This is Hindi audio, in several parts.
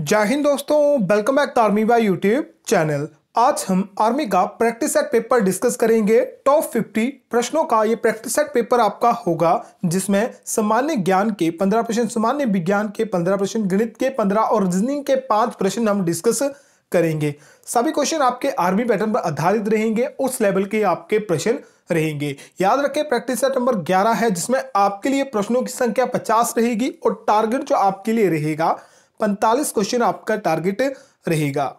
जय हिंद दोस्तों welcome back to army by YouTube channel आज हम आर्मी का प्रैक्टिस सेट पेपर डिस्कस करेंगे टॉप 50 प्रश्नों का ये प्रैक्टिस सेट पेपर आपका होगा जिसमें सामान्य ज्ञान के 15 प्रश्न सामान्य विज्ञान के 15 प्रश्न गणित के 15 और रीजनिंग के पांच प्रश्न हम डिस्कस करेंगे सभी क्वेश्चन आपके आर्मी पैटर्न पर आधारित रहेंगे उस लेवल के आपके प्रश्न रहेंगे याद रखें प्रैक्टिस सेट नंबर 11 है जिसमें आपके लिए प्रश्नों की संख्या 50 रहेगी और टारगेट जो आपके लिए रहेगा 45 क्वेश्चन आपका टारगेट रहेगा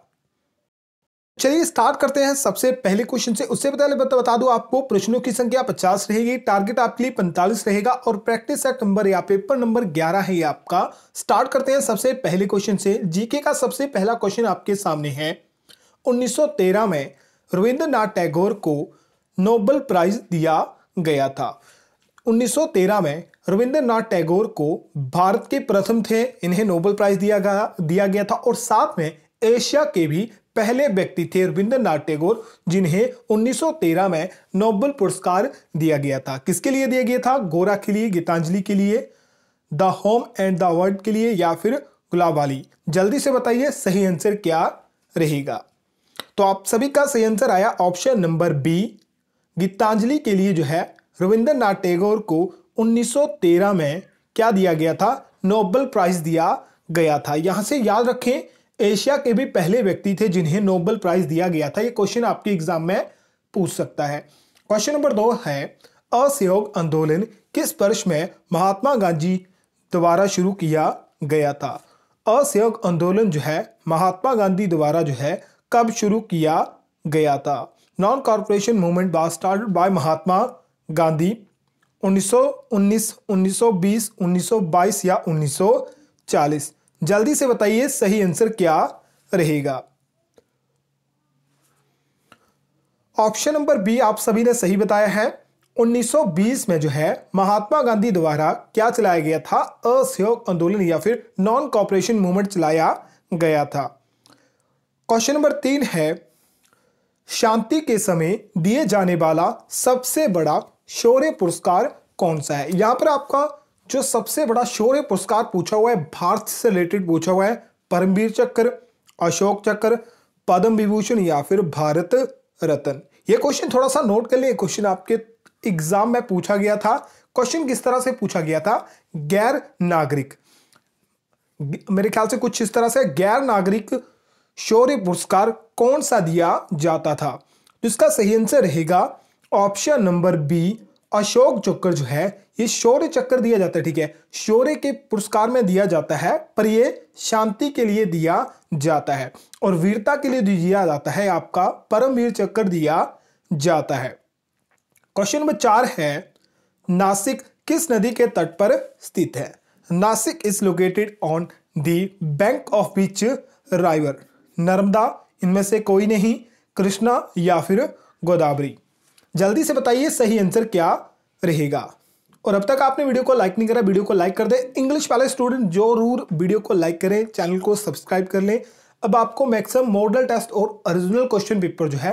चलिए स्टार्ट करते हैं सबसे पहले क्वेश्चन से उससे पहले बता, दूं आपको प्रश्नों की संख्या 50 रहेगी टारगेट आपके लिए 45 रहेगा और प्रैक्टिस सेट नंबर या पेपर नंबर 11 है ये आपका स्टार्ट करते हैं सबसे पहले क्वेश्चन से जीके का सबसे पहला क्वेश्चन आपके सामने है 1913 में रविंद्रनाथ टैगोर को नोबल प्राइज दिया गया था 1913 में रविंद्रनाथ टैगोर को भारत के प्रथम थे इन्हें नोबेल प्राइज दिया गया दिया गया था और साथ में एशिया के भी पहले व्यक्ति थे रविंद्रनाथ टैगोर जिन्हें 1913 में नोबेल पुरस्कार दिया गया था किसके लिए दिया गया था गोरा के लिए गीतांजलि के लिए the home and the world के लिए या फिर गुलाबाली जल्दी से बताइए सही आंसर क्या रहेगा तो आप सभी का सही आंसर आया ऑप्शन नंबर बी गीतांजलि के लिए जो है रविंद्रनाथ टैगोर को 1913 में क्या दिया गया था नोबल प्राइज दिया गया था यहाँ से याद रखें एशिया के भी पहले व्यक्ति थे जिन्हें नोबल प्राइज दिया गया था ये क्वेश्चन आपके एग्जाम में पूछ सकता है क्वेश्चन नंबर दो है असहयोग आंदोलन किस वर्ष में महात्मा गांधी द्वारा शुरू किया गया था असहयोग आंदोलन जो है महात्मा गांधी द्वारा जो है कब शुरू किया गया था non corporation movement by Mahatma Gandhi 1919, 1920, 1922 या 1940 जल्दी से बताइए सही आंसर क्या रहेगा ऑप्शन नंबर बी आप सभी ने सही बताया है 1920 में जो है महात्मा गांधी द्वारा क्या चलाया गया था असहयोग आंदोलन या फिर नॉन कॉपरेशन मूवमेंट चलाया गया था क्वेश्चन नंबर तीन है शांति के समय दिए जाने वाला सबसे बड़ा शौर्य पुरस्कार कौन सा है यहाँ पर आपका जो सबसे बड़ा शौर्य पुरस्कार पूछा हुआ है भारत से रिलेटेड पूछा हुआ है परमवीर चक्र अशोक चक्र पद्म विभूषण या फिर भारत रत्न ये क्वेश्चन थोड़ा सा नोट कर लिए क्वेश्चन आपके एग्जाम में पूछा गया था क्वेश्चन किस तरह से पूछा गया था गैर नागरिक मेरे ख्याल से कुछ इस तरह से गैर नागरिक शौर्य पुरस्कार कौन सा दिया जाता था जिसका सही आंसर रहेगा ऑप्शन नंबर बी अशोक चक्र जो है ये शौर्य चक्र दिया जाता है ठीक है शौर्य के पुरस्कार में दिया जाता है पर ये शांति के लिए दिया जाता है और वीरता के लिए दिया जाता है आपका परमवीर चक्र दिया जाता है क्वेश्चन नंबर चार है नासिक किस नदी के तट पर स्थित है Nashik is located on the bank of which river Narmada इनमें से कोई नहीं कृष्णा या फिर गोदावरी जल्दी से बताइए सही आंसर क्या रहेगा और अब तक आपने वीडियो को लाइक नहीं करा वीडियो को लाइक कर दे इंग्लिश वाले स्टूडेंट जरूर वीडियो को लाइक करें चैनल को सब्सक्राइब कर लें अब आपको मैक्सिमम मॉडल टेस्ट और ओरिजिनल क्वेश्चन पेपर जो है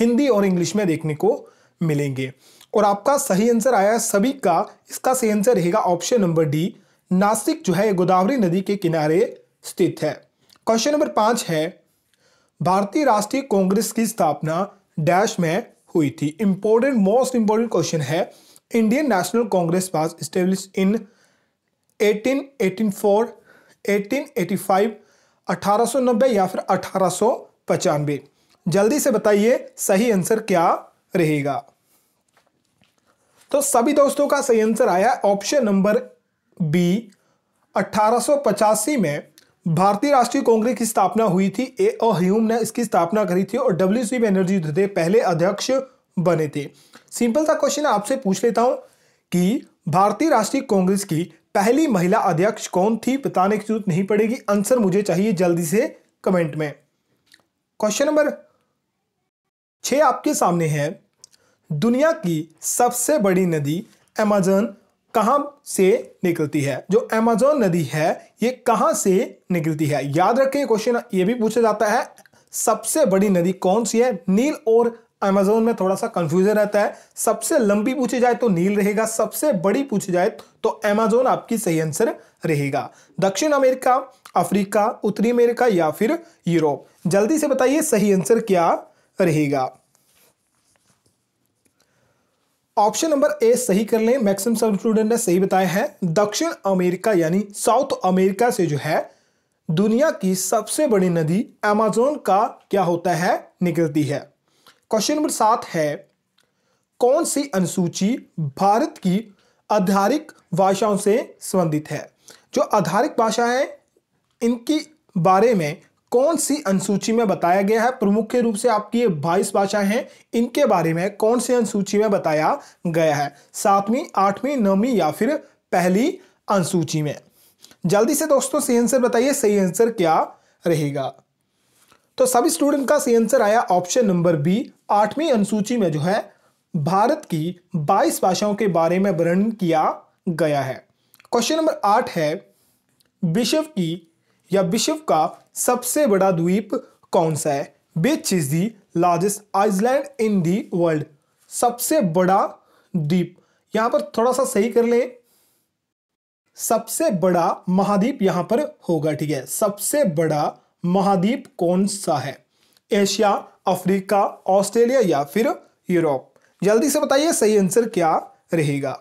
हिंदी और इंग्लिश में देखने को मिलेंगे और आपका सही आंसर आया सभी का इसका सही आंसर रहेगा ऑप्शन नंबर डी नासिक जो है गोदावरी नदी के किनारे स्थित है क्वेश्चन नंबर पांच है भारतीय राष्ट्रीय कांग्रेस की स्थापना डैश में हुई थी इंपॉर्टेंट मोस्ट इंपॉर्टेंट क्वेश्चन है Indian National Congress was establish in 1884, 1885, 1890 या फिर अठारह जल्दी से बताइए सही आंसर क्या रहेगा तो सभी दोस्तों का सही आंसर आया ऑप्शन नंबर बी अठारह में भारतीय राष्ट्रीय कांग्रेस की स्थापना हुई थी ए ओ ह्यूम ने इसकी स्थापना करी थी और डब्ल्यू सी बैनर्जी थे पहले अध्यक्ष बने थे सिंपल सा क्वेश्चन आपसे पूछ लेता हूं कि भारतीय राष्ट्रीय कांग्रेस की पहली महिला अध्यक्ष कौन थी बताने की जरूरत नहीं पड़ेगी आंसर मुझे चाहिए जल्दी से कमेंट में क्वेश्चन नंबर छ आपके सामने है दुनिया की सबसे बड़ी नदी अमेजन कहां से निकलती है जो एमेजोन नदी है ये कहां से निकलती है याद रखें क्वेश्चन ये भी पूछा जाता है सबसे बड़ी नदी कौन सी है नील और अमेजोन में थोड़ा सा कंफ्यूजन रहता है सबसे लंबी पूछी जाए तो नील रहेगा सबसे बड़ी पूछी जाए तो अमेजोन आपकी सही आंसर रहेगा दक्षिण अमेरिका अफ्रीका उत्तरी अमेरिका या फिर यूरोप जल्दी से बताइए सही आंसर क्या रहेगा ऑप्शन नंबर ए सही कर लें मैक्सिमम सब स्टूडेंट ने सही बताया है दक्षिण अमेरिका यानी साउथ अमेरिका से जो है दुनिया की सबसे बड़ी नदी अमेजोन का क्या होता है निकलती है क्वेश्चन नंबर सात है कौन सी अनुसूची भारत की आधारिक भाषाओं से संबंधित है जो आधारिक भाषा है इनकी बारे में कौन सी अनुसूची में बताया गया है प्रमुख रूप से आपकी ये बाईस भाषाएं हैं इनके बारे में कौन सी अनुसूची में बताया गया है सातवीं आठवीं नौवीं या फिर पहली अनुसूची में जल्दी से दोस्तों सही आंसर बताइए सही आंसर क्या रहेगा तो सभी स्टूडेंट का सही आंसर आया ऑप्शन नंबर बी आठवीं अनुसूची में जो है भारत की बाईस भाषाओं के बारे में वर्णन किया गया है क्वेश्चन नंबर आठ है विश्व की या विश्व का सबसे बड़ा द्वीप कौन सा है which is the largest island in the world सबसे बड़ा द्वीप यहां पर थोड़ा सा सही कर लें सबसे बड़ा महाद्वीप यहां पर होगा ठीक है सबसे बड़ा महाद्वीप कौन सा है एशिया अफ्रीका ऑस्ट्रेलिया या फिर यूरोप जल्दी से बताइए सही आंसर क्या रहेगा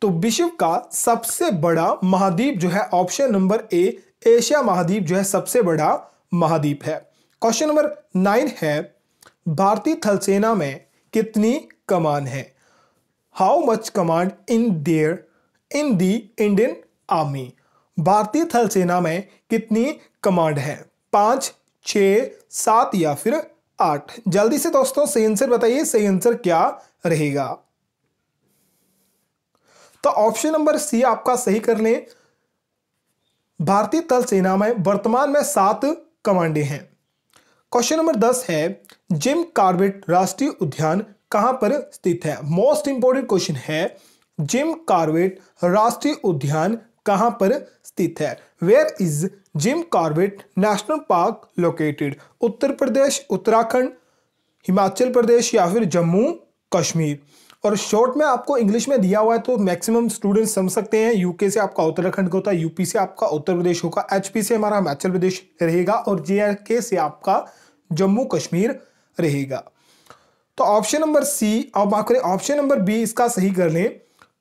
तो विश्व का सबसे बड़ा महाद्वीप जो है ऑप्शन नंबर ए एशिया महाद्वीप जो है सबसे बड़ा महाद्वीप है क्वेश्चन नंबर नाइन है भारतीय थल सेना में कितनी कमान है how much command in there in the Indian army भारतीय थल सेना में कितनी कमांड है पांच छ सात या फिर आठ जल्दी से दोस्तों सही आंसर बताइए सही आंसर क्या रहेगा तो ऑप्शन नंबर सी आपका सही कर लें भारतीय थल सेना में वर्तमान में सात कमांडे हैं क्वेश्चन नंबर दस है जिम कार्बेट राष्ट्रीय उद्यान कहां पर स्थित है मोस्ट इंपॉर्टेंट क्वेश्चन है जिम कार्बेट राष्ट्रीय उद्यान कहां पर स्थित है where is Jim Corbett national park located Uttar Pradesh Uttarakhand Himachal Pradesh या फिर जम्मू कश्मीर और शॉर्ट में आपको इंग्लिश में दिया हुआ है तो मैक्सिमम स्टूडेंट्स समझ सकते हैं यूके से आपका उत्तराखंड होता है यूपी से आपका उत्तर प्रदेश होगा एचपी से हमारा हिमाचल प्रदेश रहेगा और जे से आपका जम्मू कश्मीर रहेगा तो ऑप्शन नंबर सी अब बात करें ऑप्शन नंबर बी इसका सही कर लें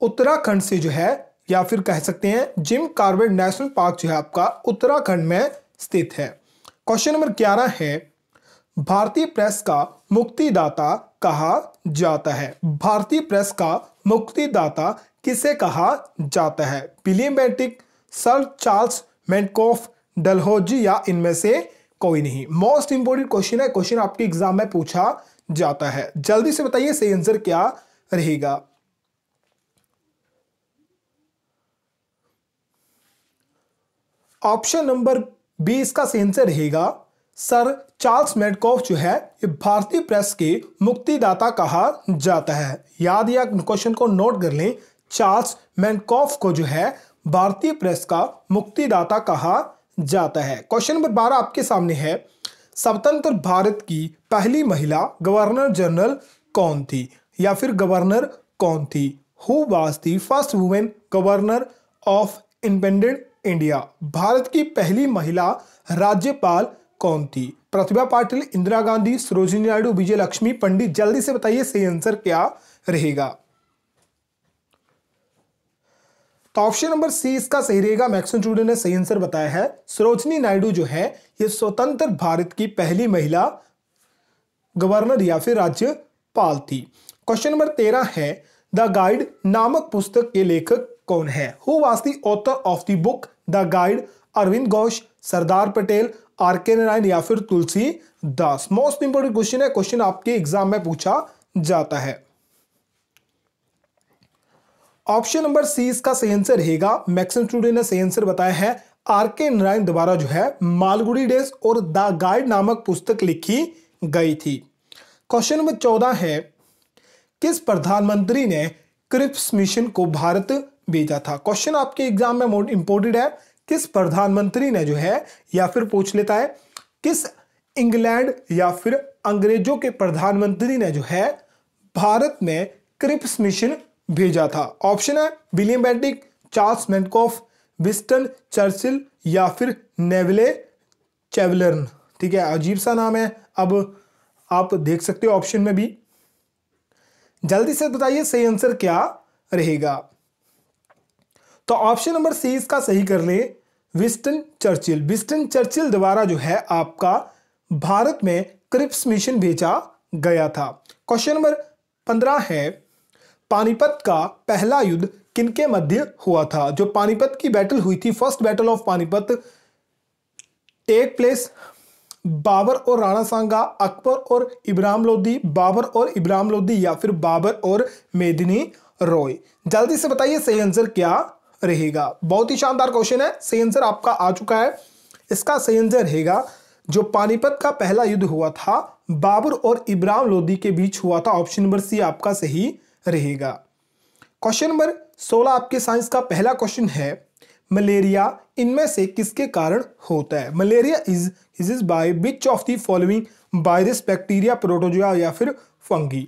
उत्तराखंड से जो है या फिर कह सकते हैं जिम कार्बेट नेशनल पार्क जो है आपका उत्तराखंड में स्थित है क्वेश्चन नंबर ग्यारह है भारतीय प्रेस का मुक्तिदाता कहा जाता है भारतीय प्रेस का मुक्तिदाता किसे कहा जाता है William Bentinck sir Charles Metcalfe Dalhousie या इनमें से कोई नहीं मोस्ट इंपोर्टेंट क्वेश्चन है क्वेश्चन आपके एग्जाम में पूछा जाता है जल्दी से बताइए सही आंसर क्या रहेगा ऑप्शन नंबर बी इसका सही आंसर रहेगा सर चार्ल्स मेडकॉफ जो है ये भारतीय प्रेस के मुक्तिदाता कहा जाता है याद या क्वेश्चन को नोट कर लें चार्ल्स मेडकॉफ को जो है भारतीय प्रेस का मुक्तिदाता कहा जाता है क्वेश्चन नंबर बारह आपके सामने है स्वतंत्र भारत की पहली महिला गवर्नर जनरल कौन थी या फिर गवर्नर कौन थी who was the first women governor of independent India भारत की पहली महिला राज्यपाल कौन प्रतिभा पाटिल इंदिरा गांधी सरोजिनी नायडू विजय लक्ष्मी पंडित जल्दी से बताइए सही आंसर क्या रहेगा तो ऑप्शन नंबर सी इसका सही रहेगा मैक्सिम टूडे ने सही आंसर बताया है सरोजनी नायडू जो है ये स्वतंत्र भारत की पहली महिला गवर्नर या फिर राज्यपाल थी क्वेश्चन नंबर तेरह है द गाइड नामक पुस्तक के लेखक कौन है who was the author of the book the guide Aurobindo Ghosh Sardar Patel R K Narayan या फिर Tulsi Das most important question है क्वेश्चन आपके एग्जाम में पूछा जाता है ऑप्शन नंबर सी इसका सही आंसर रहेगा मैक्सिम स्टूडेंट ने सही आंसर बताया है आर के नारायण द्वारा जो है मालगुड़ी डेज और द गाइड नामक पुस्तक लिखी गई थी क्वेश्चन नंबर चौदह है किस प्रधानमंत्री ने क्रिप्स मिशन को भारत भेजा था क्वेश्चन आपके एग्जाम में इंपोर्टेंट है किस प्रधानमंत्री ने जो है या फिर पूछ लेता है किस इंग्लैंड या फिर अंग्रेजों के प्रधानमंत्री ने जो है भारत में क्रिप्स मिशन भेजा था ऑप्शन है William Bentinck Charles Metcalfe Winston Churchill या फिर नेवले चेवलर्न ठीक है अजीब सा नाम है अब आप देख सकते हो ऑप्शन में भी जल्दी से बताइए सही आंसर क्या रहेगा तो ऑप्शन नंबर सी इसका सही कर ले विस्टन चर्चिल विस्टन चर्चिल द्वारा जो है आपका भारत में क्रिप्स मिशन भेजा गया था क्वेश्चन नंबर पंद्रह है पानीपत का पहला युद्ध किनके मध्य हुआ था जो पानीपत की बैटल हुई थी first battle of Panipat take place Babur और राणा सांगा अकबर और इब्राहिम लोधी बाबर और इब्राहिम लोधी या फिर बाबर और मेदिनी रॉय जल्दी से बताइए सही आंसर क्या रहेगा बहुत ही शानदार क्वेश्चन है सही आंसर आपका आ चुका है इसका सही आंसर रहेगा जो पानीपत का पहला युद्ध हुआ था बाबर और इब्राहिम लोदी के बीच हुआ था ऑप्शन नंबर सी आपका सही रहेगा क्वेश्चन नंबर सोलह आपके साइंस का पहला क्वेश्चन है मलेरिया इनमें से किसके कारण होता है malaria is is is by which of the following virus bacteria protozoa या फिर फंगी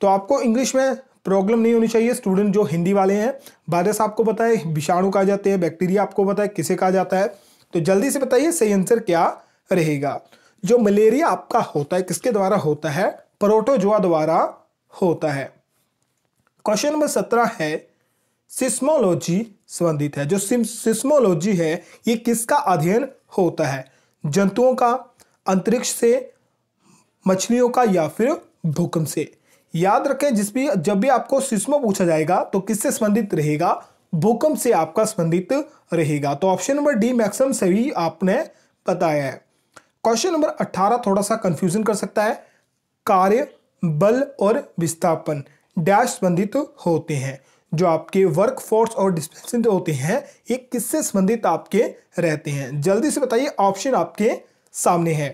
तो आपको इंग्लिश में प्रॉब्लम नहीं होनी चाहिए स्टूडेंट जो हिंदी वाले हैं वायरस आपको पता है विषाणु कहा जाते हैं बैक्टीरिया आपको पता है किसे कहा जाता है तो जल्दी से बताइए सही आंसर क्या रहेगा जो मलेरिया आपका होता है किसके द्वारा होता है प्रोटोजोआ द्वारा होता है क्वेश्चन नंबर सत्रह है सिस्मोलॉजी संबंधित है जो सिस्मोलॉजी है ये किसका अध्ययन होता है जंतुओं का अंतरिक्ष से मछलियों का या फिर भूकंप से याद रखें जिस भी जब भी आपको सिस्मो पूछा जाएगा तो किससे संबंधित रहेगा भूकंप से आपका संबंधित रहेगा तो ऑप्शन नंबर डी मैक्सिमम भी आपने बताया है क्वेश्चन नंबर 18 थोड़ा सा कंफ्यूजन कर सकता है कार्य बल और विस्थापन डैश संबंधित होते हैं जो आपके वर्क फोर्स और डिस्प्लेसमेंट होते हैं ये किससे संबंधित आपके रहते हैं जल्दी से बताइए ऑप्शन आपके सामने है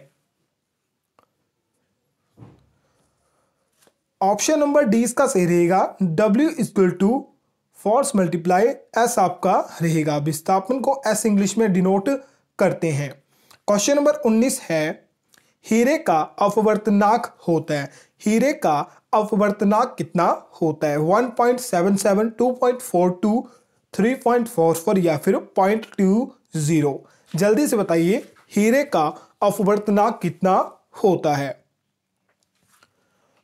ऑप्शन नंबर डी इसका सही रहेगा W equal to force multiply S आपका रहेगा विस्थापन को एस इंग्लिश में डिनोट करते हैं क्वेश्चन नंबर 19 है हीरे का अपवर्तनाक होता है हीरे का अपवर्तनाक कितना होता है 1.77, 2.42, 3.44 या फिर 0.20 जल्दी से बताइए हीरे का अपवर्तनाक कितना होता है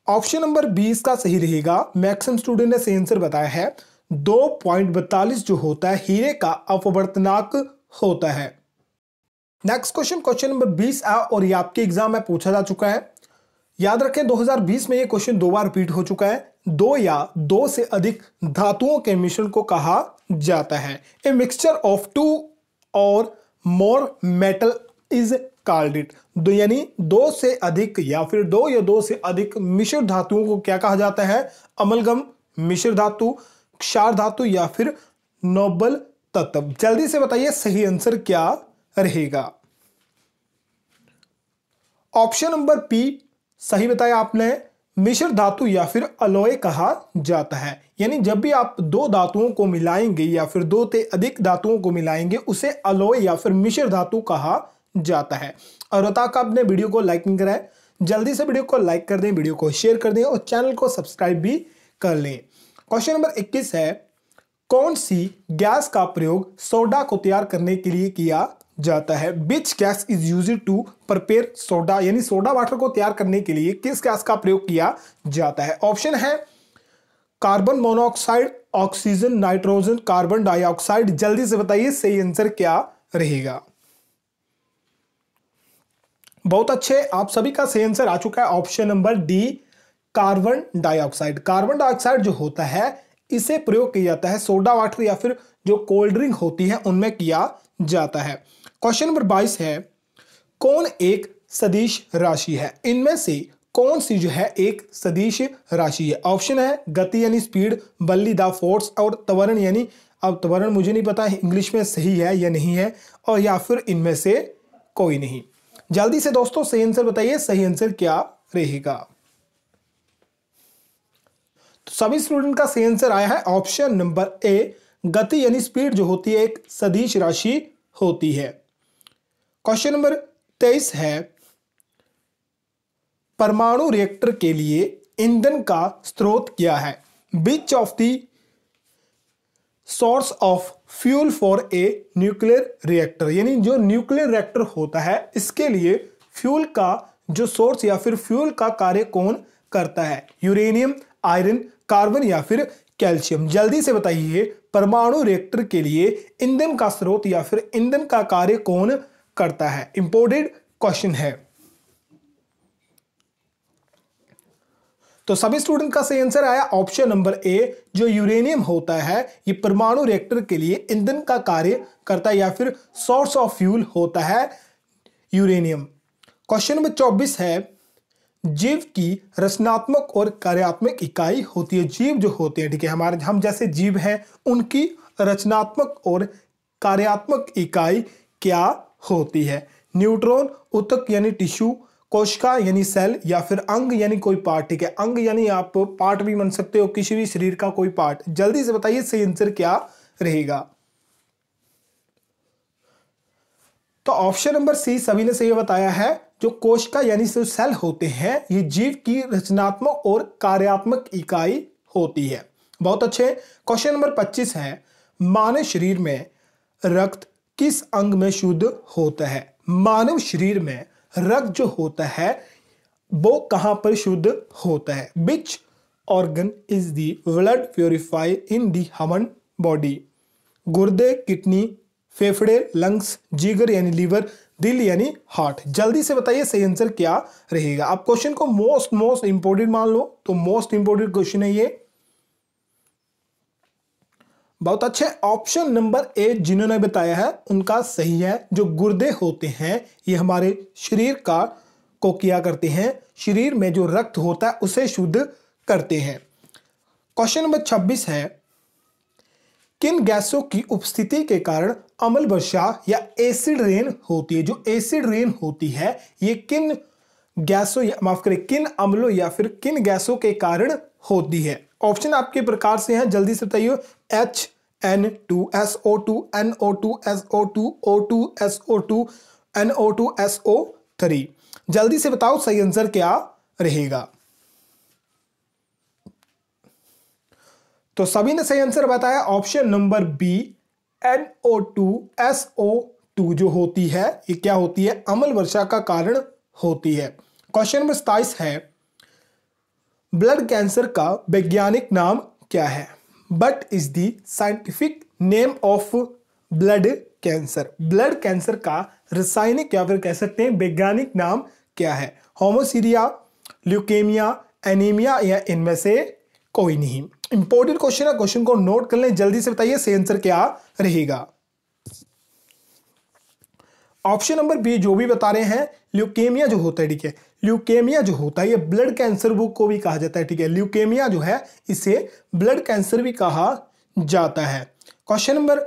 ऑप्शन नंबर बी इसका सही रहेगा मैक्सिम स्टूडेंट ने सही आंसर बताया है दो पॉइंट बत्तालीस जो होता है हीरे का अपवर्तनाक होता है नेक्स्ट क्वेश्चन क्वेश्चन नंबर बीस आ और ये आपके एग्जाम में पूछा जा चुका है याद रखें 2020 में ये क्वेश्चन दो बार रिपीट हो चुका है दो या दो से अधिक धातुओं के मिश्रण को कहा जाता है a mixture of two or more metal is called it दो यानी दो से अधिक या फिर दो या दो से अधिक मिश्र धातुओं को क्या कहा जाता है अमलगम मिश्र धातु क्षार धातु या फिर नोबल तत्व जल्दी से बताइए सही आंसर क्या रहेगा ऑप्शन नंबर पी सही बताया आपने मिश्र धातु या फिर अलोय कहा जाता है यानी जब भी आप दो धातुओं को मिलाएंगे या फिर दो से अधिक धातुओं को मिलाएंगे उसे अलोय या फिर मिश्र धातु कहा जाता है और रोहताक आपने वीडियो को लाइक नहीं कराए जल्दी से वीडियो को लाइक कर दें वीडियो को शेयर कर दें और चैनल को सब्सक्राइब भी कर लें क्वेश्चन नंबर 21 है कौन सी गैस का प्रयोग सोडा को तैयार करने के लिए किया जाता है which gas is use to prepare soda यानी सोडा वाटर को तैयार करने के लिए किस गैस का प्रयोग किया जाता है ऑप्शन है carbon monoxide oxygen nitrogen carbon dioxide जल्दी से बताइए सही आंसर क्या रहेगा बहुत अच्छे आप सभी का सही आंसर आ चुका है option number D carbon dioxide carbon dioxide जो होता है इसे प्रयोग किया जाता है सोडा वाटर या फिर जो कोल्ड ड्रिंक होती है उनमें किया जाता है क्वेश्चन नंबर बाईस है कौन एक सदिश राशि है इनमें से कौन सी जो है एक सदिश राशि है ऑप्शन है गति यानी स्पीड बल्ली द फोर्स और त्वरण यानी अब त्वरण मुझे नहीं पता है इंग्लिश में सही है या नहीं है और या फिर इनमें से कोई नहीं जल्दी से दोस्तों सही आंसर बताइए सही आंसर क्या रहेगा तो सभी स्टूडेंट का सही आंसर आया है ऑप्शन नंबर ए गति यानी स्पीड जो होती है एक सदिश राशि होती है क्वेश्चन नंबर तेईस है परमाणु रिएक्टर के लिए ईंधन का स्रोत क्या है which of the source of fuel for a nuclear reactor यानी जो न्यूक्लियर रिएक्टर होता है इसके लिए फ्यूल का जो सोर्स या फिर फ्यूल का कार्य कौन करता है यूरेनियम आयरन कार्बन या फिर कैल्शियम जल्दी से बताइए परमाणु रिएक्टर के लिए ईंधन का स्रोत या फिर ईंधन का कार्य कौन करता है इंपोर्टेड क्वेश्चन है तो सभी स्टूडेंट का सही आंसर आया ऑप्शन नंबर ए जो यूरेनियम होता है ये परमाणु रिएक्टर के लिए ईंधन का कार्य करता है या फिर सोर्स ऑफ फ्यूल होता है यूरेनियम क्वेश्चन नंबर चौबीस है जीव की रचनात्मक और कार्यात्मक इकाई होती है जीव जो होते हैं ठीक है हमारे हम जैसे जीव हैं उनकी रचनात्मक और कार्यात्मक इकाई क्या होती है न्यूट्रॉन उतक यानी टिश्यू कोशिका यानी सेल या फिर अंग यानी कोई पार्ट ठीक है अंग यानी आप पार्ट भी मन सकते हो किसी भी शरीर का कोई पार्ट जल्दी से बताइए सही आंसर क्या रहेगा तो ऑप्शन नंबर सी सभी ने सही बताया है जो कोशिका यानी जो सेल होते हैं ये जीव की रचनात्मक और कार्यात्मक इकाई होती है बहुत अच्छे क्वेश्चन नंबर 25 है मानव शरीर में रक्त किस अंग में शुद्ध होता है मानव शरीर में रक्त जो होता है वो कहाँ पर शुद्ध होता है which organ is the blood purify in the human body गुर्दे किडनी फेफड़े लंग्स जीगर यानी लीवर दिल यानी हार्ट जल्दी से बताइए सही आंसर क्या रहेगा आप क्वेश्चन को मोस्ट मोस्ट इंपोर्टेंट मान लो तो मोस्ट इंपोर्टेंट क्वेश्चन है ये बहुत अच्छे ऑप्शन नंबर ए जिन्होंने बताया है उनका सही है जो गुर्दे होते हैं ये हमारे शरीर का को किया करते हैं शरीर में जो रक्त होता है उसे शुद्ध करते हैं क्वेश्चन नंबर 26 है किन गैसों की उपस्थिति के कारण अमल वर्षा या एसिड रेन होती है जो एसिड रेन होती है ये किन गैसों या माफ करें किन अम्लों या फिर किन गैसों के कारण होती है ऑप्शन आपके प्रकार से हैं जल्दी से बताइए H N2, SO2, N O two S O three जल्दी से बताओ सही आंसर क्या रहेगा तो सभी ने सही आंसर बताया ऑप्शन नंबर बी NO2, जो होती है ये क्या होती है अमल वर्षा का कारण होती है क्वेश्चन नंबर सताइस है ब्लड कैंसर का वैज्ञानिक नाम क्या है but is the scientific name of blood cancer blood cancer का रासायनिक या फिर कह सकते हैं वैज्ञानिक नाम क्या है होमोसीरिया ल्यूकेमिया एनीमिया या इनमें से कोई नहीं इंपॉर्टेंट क्वेश्चन है क्वेश्चन को नोट कर लें जल्दी से बताइए सही आंसर क्या रहेगा ऑप्शन नंबर बी जो भी बता रहे हैं ल्यूकेमिया जो होता है ठीक है ल्यूकेमिया जो होता है ये ब्लड कैंसर बुक को भी कहा जाता है ठीक है ल्यूकेमिया जो है इसे ब्लड कैंसर भी कहा जाता है question number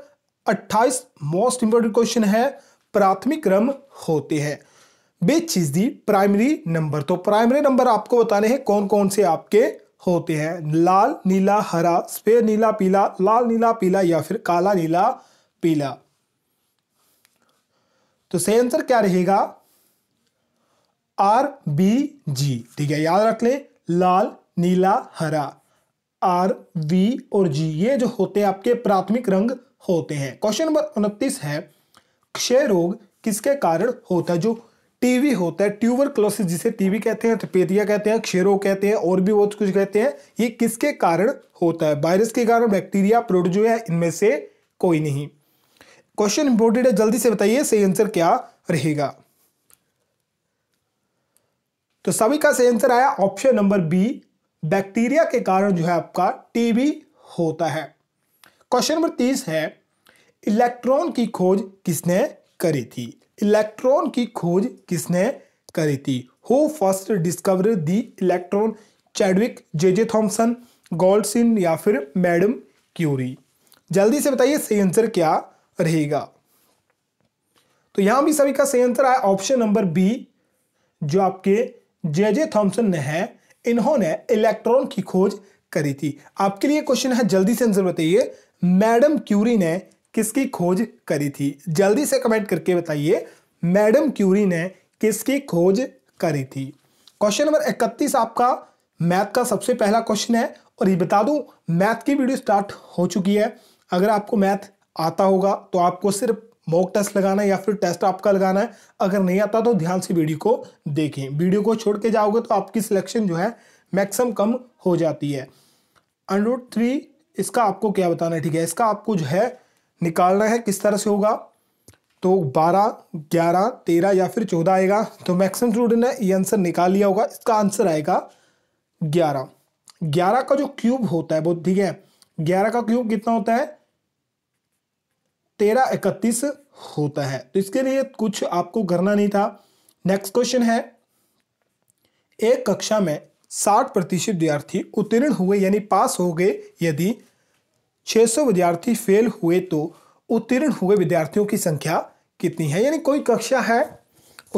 28 most important question है प्राथमिक क्रम होते हैं which is the primary number तो प्राइमरी नंबर आपको बताने हैं कौन कौन से आपके होते हैं लाल नीला हरा सफेद नीला पीला लाल नीला पीला या फिर काला नीला पीला तो सही आंसर क्या रहेगा आर बी जी ठीक है याद रख ले लाल नीला हरा आर बी और जी ये जो होते हैं आपके प्राथमिक रंग होते हैं क्वेश्चन नंबर उनतीस है क्षय रोग किसके कारण होता है जो टीवी होता है ट्यूबर क्लोसिस जिसे टीवी कहते हैं थपेतिया कहते हैं क्षय रोग कहते हैं और भी बहुत कुछ कहते हैं ये किसके कारण होता है वायरस के कारण बैक्टीरिया है इनमें से कोई नहीं क्वेश्चन इंपोर्टेड है जल्दी से बताइए सही आंसर क्या रहेगा तो सभी का सही आंसर आया ऑप्शन नंबर बी बैक्टीरिया के कारण जो है आपका टीबी होता है क्वेश्चन नंबर तीस है इलेक्ट्रॉन की खोज किसने करी थी इलेक्ट्रॉन की खोज किसने करी थी who first discover the electron Chadwick J J Thomson Goldstein या फिर मैडम क्यूरी जल्दी से बताइए सही आंसर क्या रहेगा तो यहां भी सभी का सही आंसर आया ऑप्शन नंबर बी जो आपके जे जे थॉम्सन ने है इन्होंने इलेक्ट्रॉन की खोज करी थी आपके लिए क्वेश्चन है जल्दी से आंसर बताइए मैडम क्यूरी ने किसकी खोज करी थी जल्दी से कमेंट करके बताइए मैडम क्यूरी ने किसकी खोज करी थी क्वेश्चन नंबर इकतीस आपका मैथ का सबसे पहला क्वेश्चन है और ये बता दूं मैथ की वीडियो स्टार्ट हो चुकी है अगर आपको मैथ आता होगा तो आपको सिर्फ मॉक टेस्ट लगाना है या फिर टेस्ट आपका लगाना है अगर नहीं आता तो ध्यान से वीडियो को देखें वीडियो को छोड़ के जाओगे तो आपकी सिलेक्शन जो है मैक्सिमम कम हो जाती है रूट थ्री इसका आपको क्या बताना है ठीक है इसका आपको जो है निकालना है किस तरह से होगा तो 12, 11, 13 या फिर 14 आएगा तो मैक्सिमम स्टूडेंट ने ये आंसर निकाल लिया होगा इसका आंसर आएगा 11, 11 का जो क्यूब होता है वो ठीक है 11 का क्यूब कितना होता है तेरह इकतीस होता है तो इसके लिए कुछ आपको करना नहीं था नेक्स्ट क्वेश्चन है एक कक्षा में साठ प्रतिशत विद्यार्थी उत्तीर्ण हुए यानी पास हो गए यदि छह सौ विद्यार्थी फेल हुए तो उत्तीर्ण हुए विद्यार्थियों की संख्या कितनी है यानी कोई कक्षा है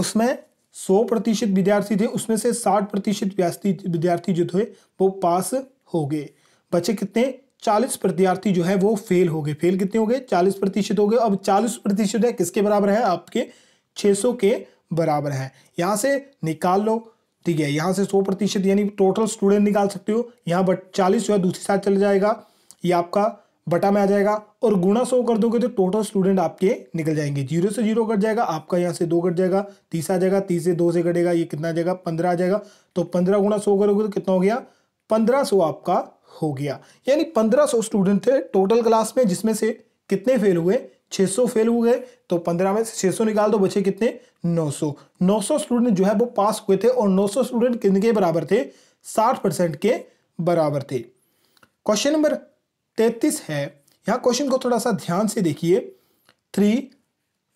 उसमें सौ प्रतिशत विद्यार्थी थे उसमें से साठ प्रतिशत विद्यार्थी जो थे वो पास हो गए बचे कितने 40 प्रत्यार्थी जो है वो फेल हो गए फेल कितने हो गए 40 प्रतिशत हो गए अब 40 प्रतिशत है किसके बराबर है आपके 600 के बराबर है यहाँ से निकाल लो ठीक है यहाँ से 100 प्रतिशत यानी टोटल स्टूडेंट निकाल सकते हो यहाँ बट चालीस जो है दूसरी साइड चले जाएगा ये आपका बटा में आ जाएगा और गुणा सौ कर दोगे तो टोटल स्टूडेंट आपके निकल जाएंगे जीरो से जीरो कट जाएगा आपका यहाँ से दो कट जाएगा तीस आ जाएगा तीस से दो से कटेगा ये कितना आ जाएगा पंद्रह आ जाएगा तो पंद्रह गुणा सौ करोगे तो कितना हो गया पंद्रह सौ आपका हो गया यानी 1500 स्टूडेंट थे टोटल क्लास में जिसमें से कितने फेल हुए 600 फेल हुए तो 15 में से 600 निकाल दो बचे कितने 900 900 स्टूडेंट जो है वो पास हुए थे और 900 स्टूडेंट किन के बराबर थे 60 परसेंट के बराबर थे क्वेश्चन नंबर 33 है यहाँ क्वेश्चन को थोड़ा सा ध्यान से देखिए थ्री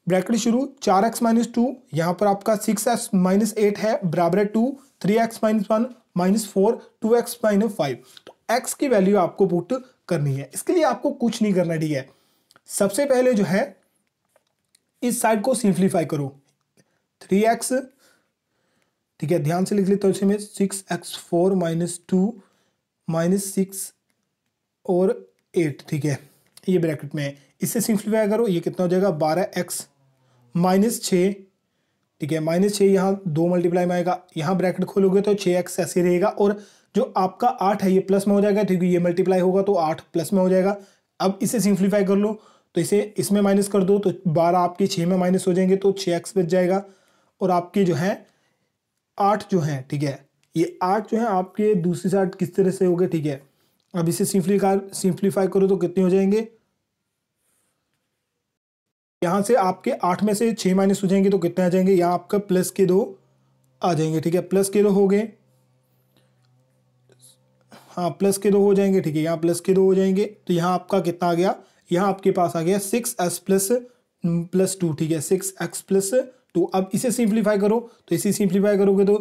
ब्रैकेट शुरू चार एक्स माइनस टू यहाँ पर आपका सिक्स एक्स माइनस एट है बराबर है two three x minus one minus four two x minus five x की वैल्यू आपको पुट करनी है इसके लिए आपको कुछ नहीं करना ठीक है सबसे पहले जो है इस साइड को सिंप्लीफाई करो थ्री एक्स ठीक है ध्यान से लिख लेते हो में six x four minus two minus six और एट ठीक है ये ब्रैकेट में है इससे सिंप्लीफाई करो ये कितना हो जाएगा बारह एक्स माइनस छः ठीक है माइनस छः यहाँ दो मल्टीप्लाई में आएगा यहाँ ब्रैकेट खोलोगे तो छः एक्स ऐसे रहेगा और जो आपका आठ है ये प्लस में हो जाएगा क्योंकि ये मल्टीप्लाई होगा तो आठ प्लस में हो जाएगा अब इसे सिंप्लीफाई कर लो तो इसे इसमें माइनस कर दो तो बारह आपके छः में माइनस हो जाएंगे तो छः एक्स बच जाएगा और आपके जो है आठ जो है ठीक है ये आठ जो है आपके दूसरी साइड किस तरह से हो गए ठीक है अब इसे सिंप्लीफाई सिंप्लीफाई करो तो कितने हो जाएंगे यहाँ से आपके आठ में से छः माइनस हो जाएंगे तो कितने आ जाएंगे यहाँ आपका प्लस के दो आ जाएंगे ठीक है प्लस के दो हो गए हाँ प्लस के दो हो जाएंगे ठीक है यहाँ प्लस के दो हो जाएंगे तो यहाँ आपका कितना आ गया यहाँ आपके पास आ गया six S plus plus two ठीक है सिक्स एक्स प्लस टू अब इसे सिंप्लीफाई करो तो इसे सिंप्लीफाई करोगे तो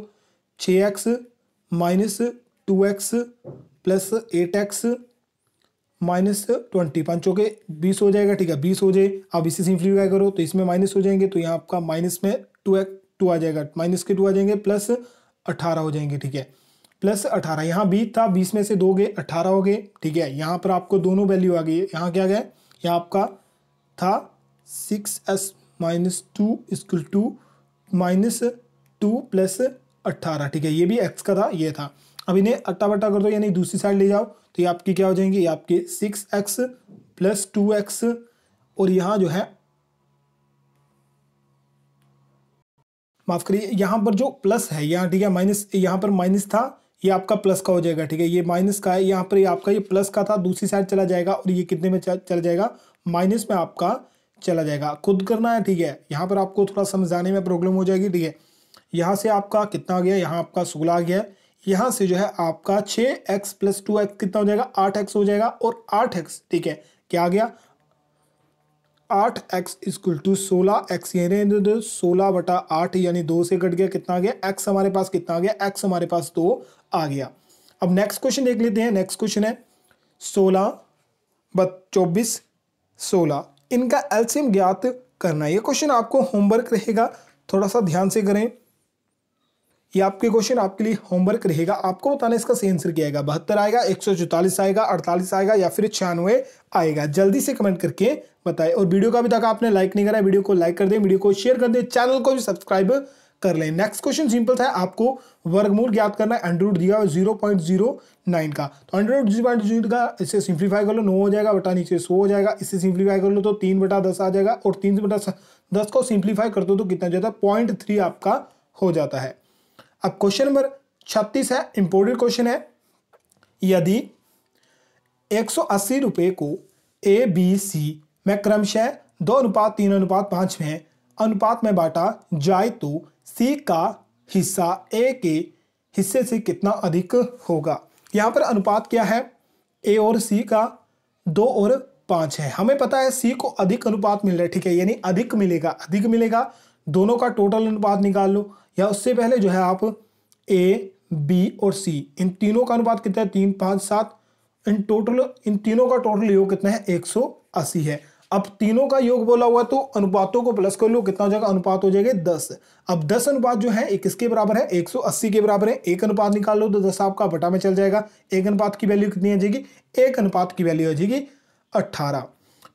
छ x minus two x plus eight x minus twenty पाँच के बीस हो जाएगा ठीक है बीस हो जाए अब इसे सिंप्लीफाई करो तो इसमें माइनस हो जाएंगे तो यहाँ आपका माइनस में टू एक्स टू आ जाएगा माइनस के टू आ जाएंगे प्लस अट्ठारह हो जाएंगे ठीक है प्लस अठारह यहाँ बीस था बीस में से दो गए अठारह हो गए ठीक है यहाँ पर आपको दोनों वैल्यू आ गई है यहाँ क्या गया यहाँ आपका था six S minus two school two minus two plus अट्ठारह ठीक है ये भी एक्स का था ये था अब इन्हें अट्टा बट्टा कर दो यानी दूसरी साइड ले जाओ तो ये आपकी क्या हो जाएंगी ये आपके six x plus two x और यहाँ जो है माफ़ करिए यहाँ पर जो प्लस है यहाँ ठीक है माइनस यहाँ पर माइनस था ये आपका प्लस का हो जाएगा ठीक है ये माइनस का है यहाँ पर ये आपका ये प्लस का था दूसरी साइड चला जाएगा और ये कितने में चला जाएगा माइनस में आपका चला जाएगा खुद करना है ठीक है यहाँ पर आपको थोड़ा समझाने में प्रॉब्लम हो जाएगी ठीक है यहाँ से आपका कितना आ गया यहाँ आपका सोलह आ गया यहाँ से जो है आपका छः एक्स प्लस टू एक्स कितना हो जाएगा आठ एक्स हो जाएगा और आठ एक्स ठीक है क्या आ गया आठ एक्स इजकुल टू सोलह एक्स यानी सोलह बटा आठ यानी दो से कट गया कितना आ गया एक्स हमारे पास कितना आ गया एक्स हमारे पास दो आ गया अब नेक्स्ट क्वेश्चन देख लेते हैं नेक्स्ट क्वेश्चन है सोलह चौबीस सोलह इनका एल्सियम ज्ञात करना ये क्वेश्चन आपको होमवर्क रहेगा थोड़ा सा ध्यान से करें ये आपके क्वेश्चन आपके लिए होमवर्क रहेगा आपको बताना इसका सही आंसर क्या आएगा बहत्तर आएगा एक आएगा अड़तालीस आएगा या फिर छियानवे आएगा जल्दी से कमेंट करके बताएं और वीडियो का अभी तक आपने लाइक नहीं करा वीडियो को लाइक कर दें वीडियो को शेयर कर दें चैनल को भी सब्सक्राइब कर लें नेक्स्ट क्वेश्चन सिंपल था आपको वर्गमूल ज्ञात करना है अंडरवुड दिया हुआ जीरो पॉइंट जीरो नाइन का तो अंडरवुड जीरो पॉइंट जीरो का इसे सिंप्लीफाई कर लो नौ हो जाएगा बटा नीचे सो हो जाएगा इसे सिंप्लीफाई कर लो तो तीन बटा दस आ जाएगा और तीन बटा दस को सिंप्लीफाई कर दो तो कितना जाता है पॉइंट थ्री आपका हो जाता है अब क्वेश्चन नंबर छत्तीस है इंपोर्टेंट क्वेश्चन है यदि एक सौ अस्सी रुपये को ए बी सी में क्रमशः दो अनुपात तीन अनुपात पाँच में अनुपात में बांटा जाए तो सी का हिस्सा ए के हिस्से से कितना अधिक होगा यहाँ पर अनुपात क्या है ए और सी का दो और पाँच है हमें पता है सी को अधिक अनुपात मिल रहा है ठीक है यानी अधिक मिलेगा अधिक मिलेगा दोनों का टोटल अनुपात निकाल लो या उससे पहले जो है आप ए बी और सी इन तीनों का अनुपात कितना है तीन पाँच सात इन टोटल इन तीनों का टोटल योग कितना है एक सौ अस्सी है अब तीनों का योग बोला हुआ तो अनुपातों को प्लस कर लो कितना हो जाएगा अनुपात हो जाएगा दस अब दस अनुपात जो है एक बराबर है एक सौ अस्सी के बराबर है एक अनुपात निकाल लो तो दस आपका बटा में चल जाएगा एक अनुपात की वैल्यू कितनी आ जाएगी एक अनुपात की वैल्यू आ जाएगी अट्ठारह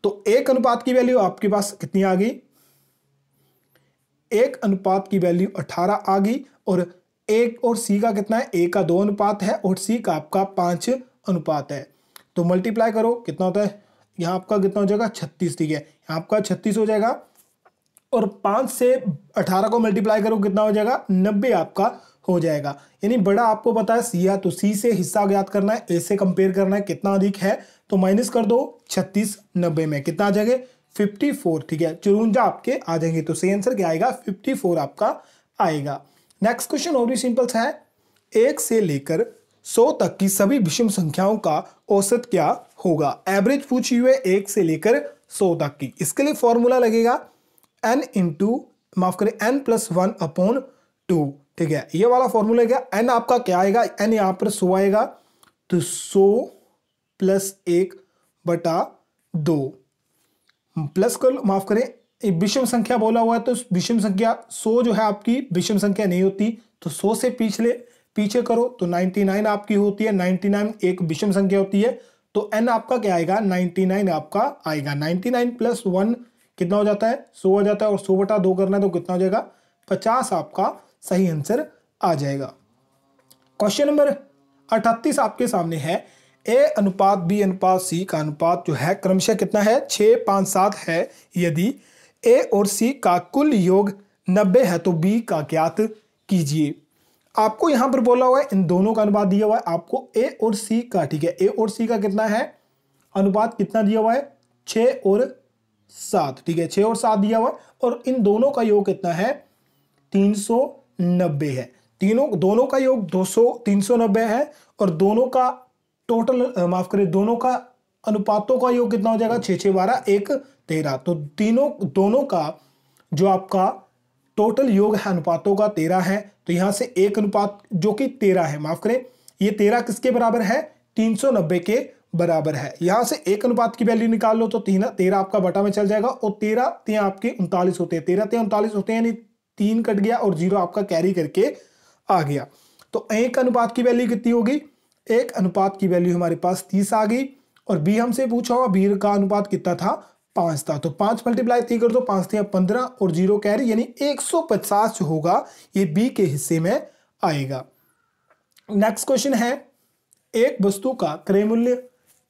तो एक अनुपात की वैल्यू आपके पास कितनी आ गई एक अनुपात की वैल्यू अठारह आ गई और एक और सी का कितना है ए का दो अनुपात है और सी का आपका पांच अनुपात है तो मल्टीप्लाई करो कितना होता है यहाँ आपका कितना हो जाएगा छत्तीस ठीक है यहाँ आपका छत्तीस हो जाएगा और पांच से अठारह को मल्टीप्लाई करो कितना हो जाएगा नब्बे आपका हो जाएगा यानी बड़ा आपको पता है सी या तो सी से हिस्सा ज्ञात करना है ए से कंपेयर करना है कितना अधिक है तो माइनस कर दो छत्तीस नब्बे में कितना आ जाएगा फोर ठीक है चुरुंजा आपके आ जाएंगे तो सही आंसर क्या आएगा फोर आपका आएगा नेक्स्ट क्वेश्चन और भी सिंपल सा है एक से लेकर सौ तक की सभी विषम संख्याओं का औसत क्या होगा एवरेज पूछी हुई है एक से लेकर सौ तक की इसके लिए फॉर्मूला लगेगा एन इंटू माफ करें N plus one upon two ठीक है ये वाला फॉर्मूला क्या एन आपका क्या आएगा एन यहाँ पर सो आएगा तो सौ प्लस एक बटा दो प्लस कर माफ करें विषम संख्या बोला हुआ है तो विषम संख्या सौ जो है आपकी विषम संख्या नहीं होती तो सौ से पिछले पीछे करो तो नाइन आपकी होती है नाइन एक विषम संख्या होती है तो एन आपका क्या आएगा नाइन आपका आएगा नाइन प्लस वन कितना हो जाता है सो हो जाता है और सो बटा दो करना है तो कितना हो जाएगा पचास आपका सही आंसर आ जाएगा क्वेश्चन नंबर अठतीस आपके सामने है ए अनुपात बी अनुपात सी का अनुपात जो है क्रमशः कितना है छः पाँच सात है यदि ए और सी का कुल योग नब्बे है तो बी का ज्ञात कीजिए आपको यहाँ पर बोला हुआ है इन दोनों का अनुपात दिया हुआ है आपको ए और सी का ठीक है ए और सी का कितना है अनुपात कितना दिया हुआ है छः और सात ठीक है छः और सात दिया हुआ है और इन दोनों का योग कितना है तीन सौ नब्बे है तीनों दोनों का योग दो सौ तीन सौ नब्बे है और दोनों का टोटल माफ करें दोनों का अनुपातों का योग कितना हो जाएगा छः छः बारह एक तेरह तो तीनों दोनों का जो आपका टोटल योग है अनुपातों का तेरह है तो यहाँ से एक अनुपात जो कि तेरह है माफ करें ये तेरह किसके बराबर है तीन सौ नब्बे के बराबर है यहाँ से एक अनुपात की वैल्यू निकाल लो तो तीन तेरह आपका बटा में चल जाएगा और तेरह ते आपके उनतालीस होते हैं तेरह ते उनतालीस होते हैं यानी तीन कट गया और जीरो आपका कैरी करके आ गया तो एक अनुपात की वैल्यू कितनी होगी एक अनुपात की वैल्यू हमारे पास तीस आ गई और बी हमसे पूछा हुआ बी का अनुपात कितना था पांच था तो पांच मल्टीप्लाई थी कर दो पांच थी पंद्रह और जीरो कैरी यानी एक सौ पचास जो होगा ये बी के हिस्से में आएगा नेक्स्ट क्वेश्चन है एक वस्तु का क्रय मूल्य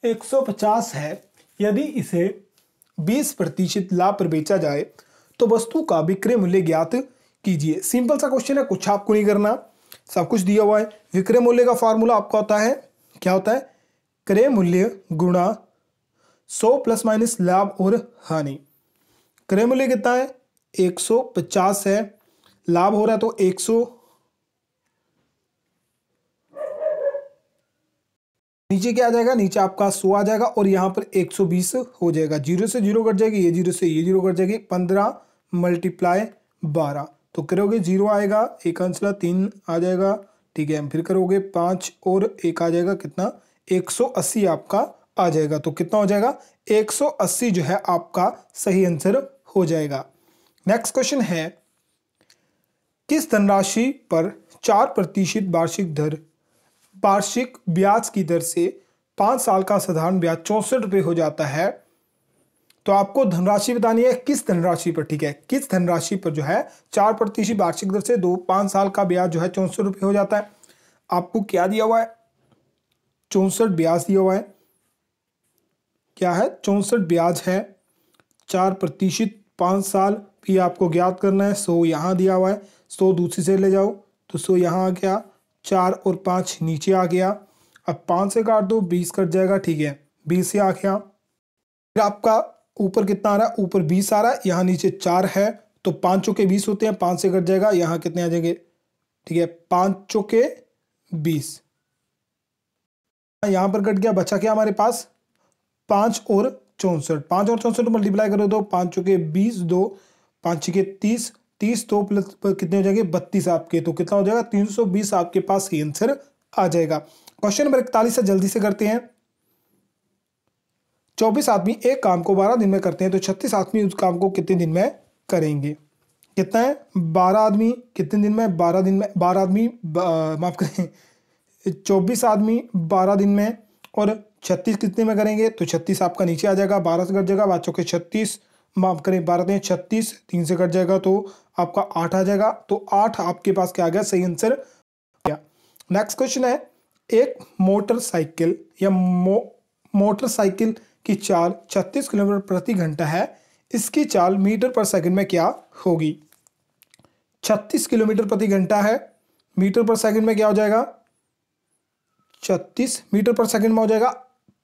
एक सौ पचास है यदि इसे बीस प्रतिशत लाभ पर बेचा जाए तो वस्तु का विक्रय मूल्य ज्ञात कीजिए सिंपल सा क्वेश्चन है कुछ आपको नहीं करना सब कुछ दिया हुआ है विक्रय मूल्य का फार्मूला आपका होता है क्या होता है क्रय मूल्य गुणा सौ प्लस माइनस लाभ और हानि क्रय मूल्य कितना है एक सौ पचास है लाभ हो रहा है तो एक सौ नीचे क्या आ जाएगा नीचे आपका सौ आ जाएगा और यहां पर एक सौ बीस हो जाएगा जीरो से जीरो कट जाएगी ये जीरो से ये जीरो कट जाएगी पंद्रह मल्टीप्लाई बारह तो करोगे जीरो आएगा एक अंशला तीन आ जाएगा ठीक है फिर करोगे पाँच और एक आ जाएगा कितना एक सौ अस्सी आपका आ जाएगा तो कितना हो जाएगा एक सौ अस्सी जो है आपका सही आंसर हो जाएगा नेक्स्ट क्वेश्चन है किस धनराशि पर चार प्रतिशत वार्षिक दर वार्षिक ब्याज की दर से पाँच साल का साधारण ब्याज चौंसठ रुपये हो जाता है तो आपको धनराशि बतानी है किस धनराशि पर ठीक है किस धनराशि पर जो है चार प्रतिशत वार्षिक दर से दो पांच साल का ब्याज जो है चौंसठ रुपये हो जाता है आपको क्या दिया हुआ है चौंसठ ब्याज दिया हुआ है क्या है चौंसठ ब्याज है चार प्रतिशत पांच साल भी आपको ज्ञात करना है सो यहां दिया हुआ है सो दूसरी से ले जाओ तो सो यहां आ गया चार और पांच नीचे आ गया अब पांच से काट दो बीस कट जाएगा ठीक है बीस से आ गया फिर आपका ऊपर कितना आ रहा है ऊपर बीस आ रहा है यहाँ नीचे चार है तो पाँच चौके बीस होते हैं पाँच से कट जाएगा यहाँ कितने आ जाएंगे ठीक है पाँच चौके बीस यहाँ पर कट गया बचा क्या हमारे पास पाँच और चौंसठ पाँच और चौंसठ मल्टीप्लाई करो दो तो पाँच चौके बीस दो पाँच छके तीस तीस तो प्लस कितने हो जाएंगे बत्तीस आपके तो कितना हो जाएगा तीन सौ बीस आपके पास ही आंसर आ जाएगा क्वेश्चन नंबर इकतालीस से जल्दी से करते हैं चौबीस आदमी एक काम को बारह दिन में करते हैं तो छत्तीस आदमी उस काम को कितने दिन में करेंगे कितना है बारह आदमी कितने दिन में बारह दिन में बारह आदमी माफ़ करें चौबीस आदमी बारह दिन में और छत्तीस कितने में करेंगे तो छत्तीस आपका नीचे आ जाएगा बारह से कट जाएगा बाद चौके छत्तीस माफ करें बारह दिन छत्तीस तीन से कट जाएगा तो आपका आठ आ जाएगा तो आठ आपके पास क्या आ गया सही आंसर क्या नेक्स्ट क्वेश्चन है एक मोटरसाइकिल या मो मोटरसाइकिल की चाल 36 किलोमीटर प्रति घंटा है इसकी चाल मीटर पर सेकंड में क्या होगी 36 किलोमीटर प्रति घंटा है मीटर पर सेकंड में क्या हो जाएगा 36 मीटर पर सेकंड में हो जाएगा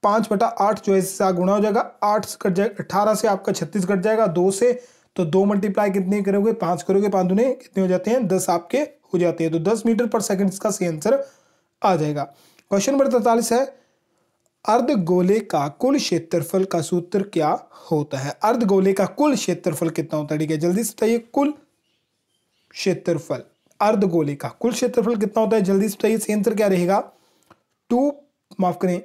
पाँच बटा आठ जो है गुणा हो जाएगा आठ कट जाएगा अठारह से आपका छत्तीस कट जाएगा दो से तो दो मल्टीप्लाई कितने करोगे पाँच करोगे पाँच दुने कितने हो जाते हैं दस आपके हो जाते हैं तो दस मीटर पर सेकेंड इसका सही आंसर आ जाएगा क्वेश्चन नंबर तैतालीस है अर्ध गोले का कुल क्षेत्रफल का सूत्र क्या होता है अर्ध गोले का कुल क्षेत्रफल कितना होता है ठीक है जल्दी से बताइए कुल क्षेत्रफल अर्ध गोले का कुल क्षेत्रफल कितना होता है जल्दी से बताइए आंसर क्या रहेगा टू माफ करें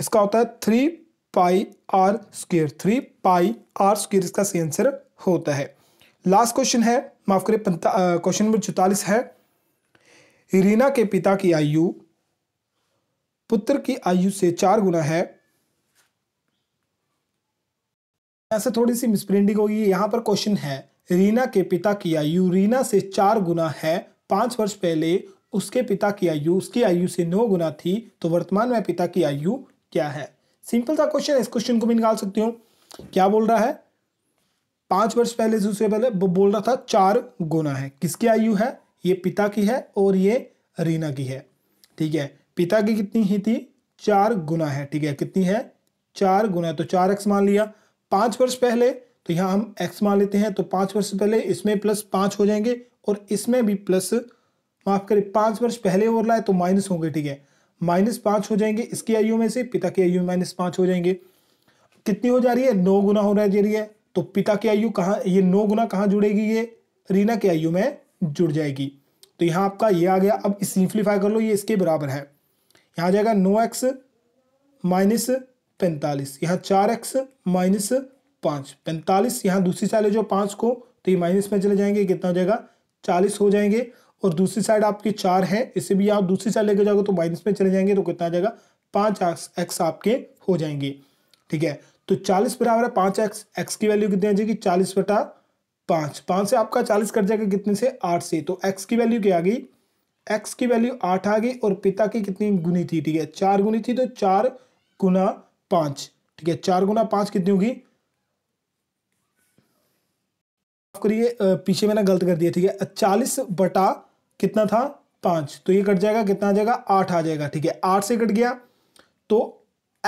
इसका होता है three pi r square three pi r square इसका आंसर होता है लास्ट क्वेश्चन है माफ करें क्वेश्चन नंबर चौतालीस है रीना के पिता की आयु पुत्र की आयु से चार गुना है ऐसे थोड़ी सी मिसप्रिंटिंग होगी यहां पर क्वेश्चन है रीना के पिता की आयु रीना से चार गुना है पांच वर्ष पहले उसके पिता की आयु उसकी आयु से नौ गुना थी तो वर्तमान में पिता की आयु क्या है सिंपल सा क्वेश्चन है इस क्वेश्चन को भी निकाल सकती हूँ क्या बोल रहा है पांच वर्ष पहले से उससे पहले बोल रहा था चार गुना है किसकी आयु है ये पिता की है और ये रीना की है ठीक है पिता की कितनी ही थी चार गुना है ठीक है कितनी है चार गुना तो चार एक्स मान लिया पांच वर्ष पहले तो यहां हम एक्स मान लेते हैं तो पांच वर्ष पहले इसमें प्लस पांच हो जाएंगे और इसमें भी प्लस माफ करें पांच वर्ष पहले और लाए तो माइनस होंगे ठीक है माइनस पांच हो जाएंगे इसकी आयु में से पिता की आयु माइनस पांच हो जाएंगे कितनी हो जा रही है नौ गुना हो रही है तो पिता की आयु कहा ये नौ गुना कहां जुड़ेगी ये रीना की आयु में जुड़ जाएगी तो यहां आपका ये आ गया अब सिंप्लीफाई कर लो ये इसके बराबर है यहाँ आ जाएगा नौ एक्स माइनस पैंतालीस यहाँ चार एक्स माइनस पाँच पैंतालीस यहाँ दूसरी साइड है जो पाँच को तो ये माइनस में चले जाएंगे कितना हो जाएगा चालीस हो जाएंगे और दूसरी साइड आपकी चार है इसे भी आप दूसरी साइड लेके जाओगे तो माइनस में चले जाएंगे तो कितना आ जाएगा पाँच एक्स आपके हो जाएंगे ठीक है तो चालीस बराबर है पाँच एक्स एक्स की वैल्यू कितनी आ जाएगी चालीस बटा पाँच पाँच से आपका चालीस कट जाएगा कितने से आठ से तो एक्स की वैल्यू क्या आ गई एक्स की वैल्यू आठ आ गई और पिता की कितनी गुनी थी ठीक है चार गुनी थी तो चार गुना पांच ठीक है चार गुना पांच कितनी होगी करिए पीछे मैंने गलत कर दिया ठीक है चालीस बटा कितना था पांच तो ये कट जाएगा कितना आ जाएगा आठ आ जाएगा ठीक है आठ से कट गया तो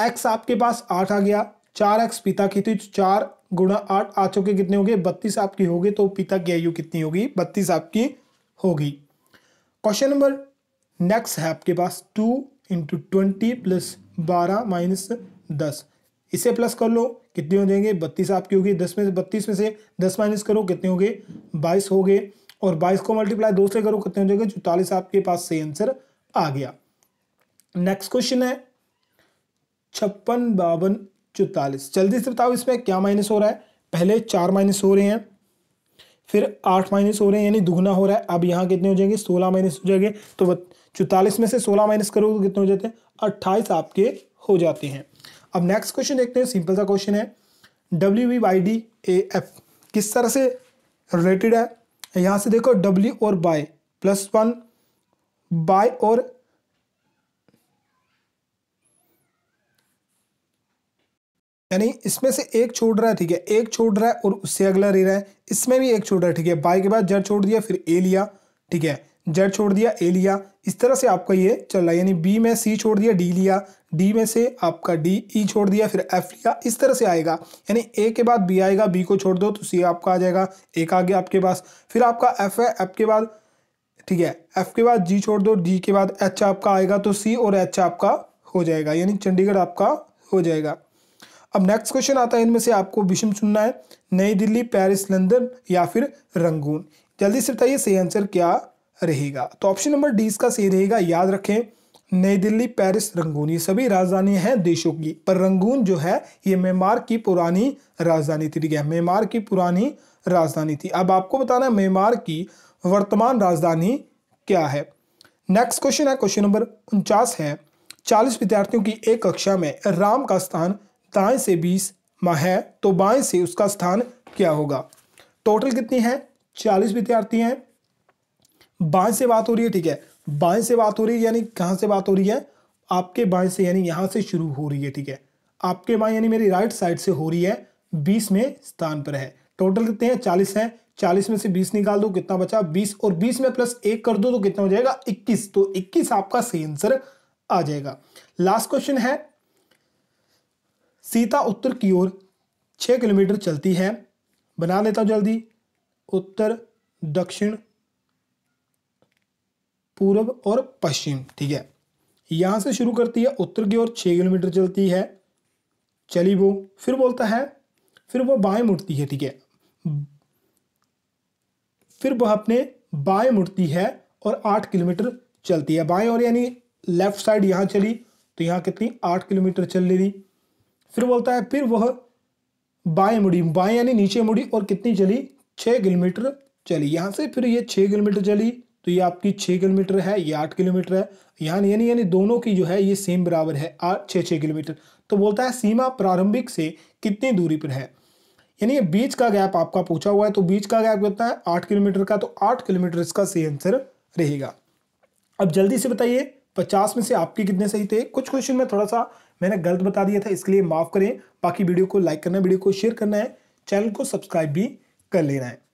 एक्स आपके पास आठ आ गया चार एक्स पिता की थी तो चार गुणा आठ आ चुके कितने हो गए बत्तीस आपकी होगी तो पिता की आयु कितनी होगी बत्तीस आपकी होगी क्वेश्चन नंबर नेक्स्ट है आपके पास टू इंटू ट्वेंटी प्लस बारह माइनस दस इसे प्लस कर लो कितने हो जाएंगे बत्तीस आपकी होगी दस में से बत्तीस में से दस माइनस करो कितने हो गए बाईस हो गए और बाईस को मल्टीप्लाई दो से करो कितने हो जाएंगे चौतालीस आपके पास सही आंसर आ गया नेक्स्ट क्वेश्चन है छप्पन बावन चौतालीस जल्दी से बताओ इसमें क्या माइनस हो रहा है पहले चार माइनस हो रहे हैं फिर आठ माइनस हो रहे हैं यानी दुगना हो रहा है अब यहाँ कितने हो जाएंगे सोलह माइनस हो जाएंगे तो चौतालीस में से सोलह माइनस करोगे तो कितने हो जाते हैं अट्ठाईस आपके हो जाते हैं अब नेक्स्ट क्वेश्चन देखते हैं सिंपल सा क्वेश्चन है W V Y D A F किस तरह से रिलेटेड है यहाँ से देखो डब्ल्यू और बाय प्लस वन बाय और यानी इसमें से एक छोड़ रहा है ठीक है एक छोड़ रहा है और उससे अगला ले रहा है इसमें भी एक छोड़ रहा है ठीक है बाई के बाद जड़ छोड़ दिया फिर ए लिया ठीक है जड़ छोड़ दिया ए लिया इस तरह से आपका ये चल रहा है यानी बी में सी छोड़ दिया डी लिया डी में से आपका डी ई छोड़ दिया फिर एफ लिया इस तरह से आएगा यानी ए के बाद बी आएगा बी को छोड़ दो तो सी आपका आ जाएगा एक आ गया आपके पास फिर आपका एफ है एफ के बाद ठीक है एफ के बाद जी छोड़ दो डी के बाद एच आपका आएगा तो सी और एच आपका हो जाएगा यानी चंडीगढ़ आपका हो जाएगा अब नेक्स्ट क्वेश्चन आता है इनमें से आपको विषम चुनना है नई दिल्ली पेरिस लंदन या फिर रंगून जल्दी से बताइए सही आंसर क्या रहेगा तो ऑप्शन नंबर डी इसका सही रहेगा याद रखें नई दिल्ली पेरिस रंगून ये सभी राजधानी हैं देशों की पर रंगून जो है ये म्यांमार की पुरानी राजधानी थी ठीक है म्यांमार की पुरानी राजधानी थी अब आपको बताना है म्यांमार की वर्तमान राजधानी क्या है नेक्स्ट क्वेश्चन है क्वेश्चन नंबर उनचास है चालीस विद्यार्थियों की एक कक्षा में राम का स्थान दाएं से बीस में है तो बाएं से उसका स्थान क्या होगा टोटल कितनी है चालीस विद्यार्थी हैं बाएं से बात हो रही है ठीक है बाएं से बात हो रही है यानी कहाँ से बात हो रही है आपके बाएं से यानी यहाँ से शुरू हो रही है ठीक है आपके बाएं यानी मेरी राइट साइड से हो रही है बीस में स्थान पर है टोटल कितने हैं चालीस हैं चालीस में से बीस निकाल दो कितना बचा बीस और बीस में प्लस एक कर दो तो कितना हो जाएगा इक्कीस तो इक्कीस आपका सही आंसर आ जाएगा लास्ट क्वेश्चन है सीता उत्तर की ओर छः किलोमीटर चलती है बना लेता हूँ जल्दी उत्तर दक्षिण पूर्व और पश्चिम ठीक है यहाँ से शुरू करती है उत्तर की ओर छः किलोमीटर चलती है चली वो फिर बोलता है फिर वह बाएं मुड़ती है ठीक है फिर वह अपने बाएं मुड़ती है और आठ किलोमीटर चलती है बाएं और यानी लेफ्ट साइड यहाँ चली तो यहाँ कितनी आठ किलोमीटर चल ले रही फिर बोलता है फिर वह बाएं मुड़ी बाएं यानी नीचे मुड़ी और कितनी चली छः किलोमीटर चली यहाँ से फिर ये छः किलोमीटर चली तो ये आपकी छः किलोमीटर है ये आठ किलोमीटर है यहाँ यानी यानी दोनों की जो है ये सेम बराबर है आठ छः छः किलोमीटर तो बोलता है सीमा प्रारंभिक से कितनी दूरी पर है यानी ये बीच का गैप आपका पूछा हुआ है तो बीच का गैप कितना है आठ किलोमीटर का तो आठ किलोमीटर इसका सही आंसर रहेगा अब जल्दी से बताइए पचास में से आपके कितने सही थे कुछ क्वेश्चन में थोड़ा सा मैंने गलत बता दिया था इसके लिए माफ़ करें बाकी वीडियो को लाइक करना वीडियो को शेयर करना है चैनल को सब्सक्राइब भी कर लेना है